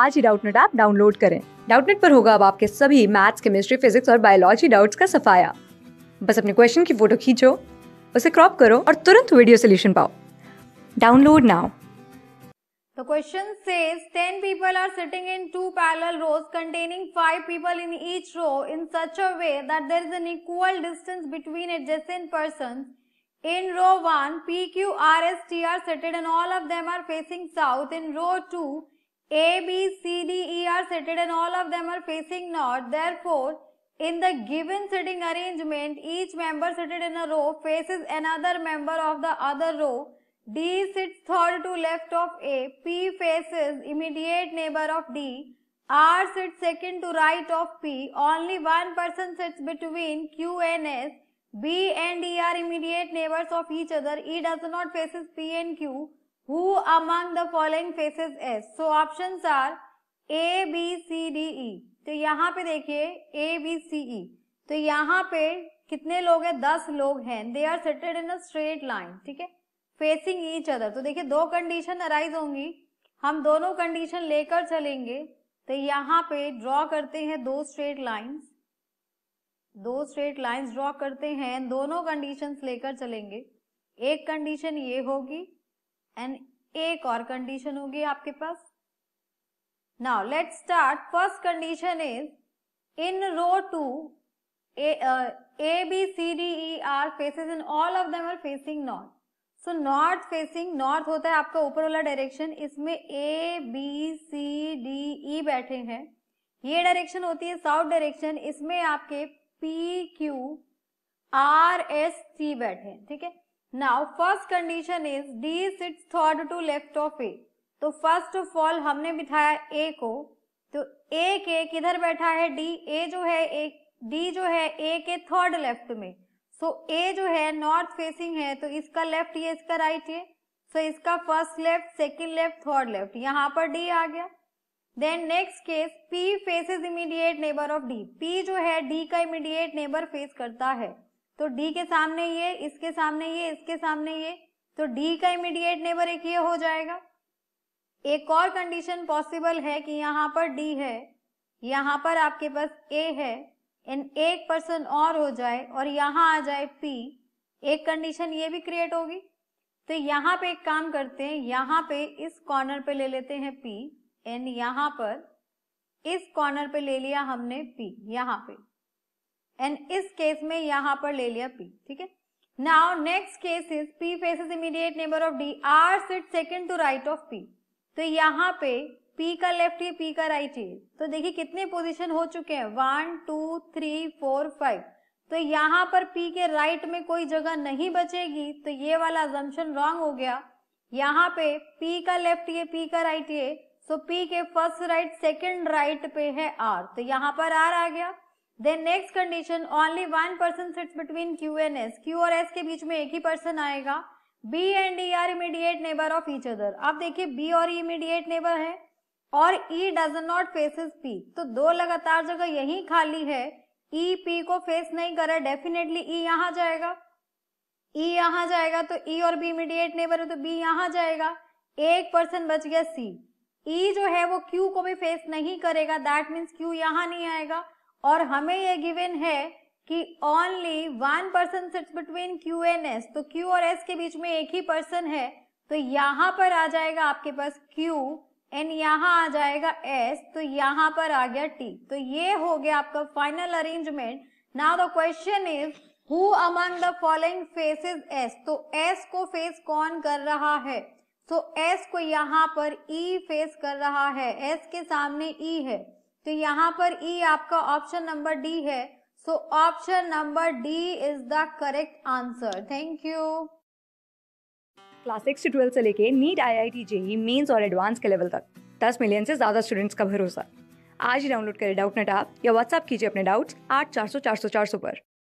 आज ही Doubtnut app download करें डाउटनेट पर होगा अब आपके सभी मैथ्स केमिस्ट्री फिजिक्स और बायोलॉजी डाउट्स का सफाया बस अपने क्वेश्चन की फोटो खींचो उसे क्रॉप करो और तुरंत वीडियो सोल्यूशन पाओ download now The question says 10 people are sitting in two parallel rows containing 5 people in each row in such a way that there is an equal distance between adjacent persons. In row 1, P, Q, R, S, T are seated and all of them are facing south. In row 2, A, B, C, D, E are seated and all of them are facing north. Therefore, in the given sitting arrangement, each member seated in a row faces another member of the other row. D sits third to left of A. P faces immediate neighbor of D. R sits second to right of P. Only one person sits between Q and S. B and E are immediate neighbors of each other. E does not faces P and Q. who among the following faces is so options are a b c d e तो यहाँ पे देखिए a b c e तो यहाँ पे कितने लोग हैं दस लोग हैं they are seated in straight line ठीक है फेसिंग ईच अदर तो देखिए दो कंडीशन अराइज होंगी हम दोनों कंडीशन लेकर चलेंगे तो यहाँ पे ड्रॉ करते हैं दो स्ट्रेट लाइंस दो स्ट्रेट लाइंस ड्रॉ करते हैं दोनों कंडीशंस लेकर चलेंगे एक कंडीशन ये होगी एंड एक और कंडीशन होगी आपके पास now let start first condition is in row two A B C D E are faces in all of them are facing north so north facing north होता है आपका ऊपर वाला डायरेक्शन इसमें ए बी सी डी ई बैठे हैं ये direction होती है साउथ डायरेक्शन इसमें आपके P Q R S T बैठे हैं ठीक है now first condition is D sits third to left of A तो फर्स्ट ऑफ ऑल हमने बिठाया ए को तो ए के किधर बैठा है डी ए जो है ए डी जो है ए के थर्ड लेफ्ट में सो so, ए जो है नॉर्थ फेसिंग है तो इसका लेफ्ट ये इसका राइट ये सो इसका first left second left third left यहाँ पर डी आ गया then next case P faces immediate neighbour of D P जो है डी का इमीडिएट नेबर फेस करता है तो डी के सामने ये इसके सामने ये इसके सामने ये तो डी का इमीडिएट नेबर एक ये हो जाएगा एक और कंडीशन पॉसिबल है कि यहाँ पर डी है यहाँ पर आपके पास ए है इन एक पर्सन और हो जाए और यहाँ आ जाए पी एक कंडीशन ये भी क्रिएट होगी तो यहाँ पे एक काम करते हैं यहाँ पे इस कॉर्नर पे ले लेते हैं पी एंड यहाँ पर इस कॉर्नर पे ले लिया हमने पी यहाँ पे एंड इस केस में यहां पर ले लिया पी ठीक है now next case is P faces immediate neighbour of D R sit second to right of P तो यहाँ पे पी का लेफ्ट ये पी का राइट ये तो देखिए कितने पोजीशन हो चुके हैं one two three four five तो यहाँ पर पी के राइट में कोई जगह नहीं बचेगी तो ये वाला अजम्पन रॉन्ग हो गया यहाँ पे पी का लेफ्ट ये पी का राइट ये सो पी के फर्स्ट राइट सेकंड राइट पे है आर तो यहाँ पर आर आ गया then next condition only one person sits between Q and S Q और एस के बीच में एक ही पर्सन आएगा B and E are immediate neighbour of each other आप देखिए बी और ई इमीडिएट नेबर है और E does not faces P तो दो लगातार जगह यही खाली है ई e, पी को फेस नहीं कर रहा डेफिनेटली ई e यहाँ जाएगा ई e यहाँ जाएगा तो ई e और बी इमीडिएट नेबर है तो बी यहाँ जाएगा एक पर्सन बच गया सी ई e जो है वो क्यू को भी फेस नहीं करेगा दैट मीन्स क्यू यहाँ नहीं आएगा और हमें ये गिवन है कि only one person sits between Q and S तो क्यू और एस के बीच में एक ही पर्सन है तो यहाँ पर आ जाएगा आपके पास क्यू एंड यहाँ आ जाएगा एस तो यहाँ पर आ गया टी तो ये हो गया आपका final arrangement now the question is who among the following faces S तो एस को फेस कौन कर रहा है तो so, एस को यहाँ पर ई e फेस कर रहा है एस के सामने ई e है तो यहाँ पर ई e आपका ऑप्शन नंबर डी है so option number D is the correct answer thank you class six से ट्वेल्थ से लेके NEET I I T JEE mains और एडवांस के लेवल तक दस मिलियन से ज़्यादा स्टूडेंट्स का भरोसा आज ही डाउनलोड करें डाउट नेट आप या व्हाट्सअप कीजिए अपने डाउट्स आठ चार सौ चार सौ चार सौ पर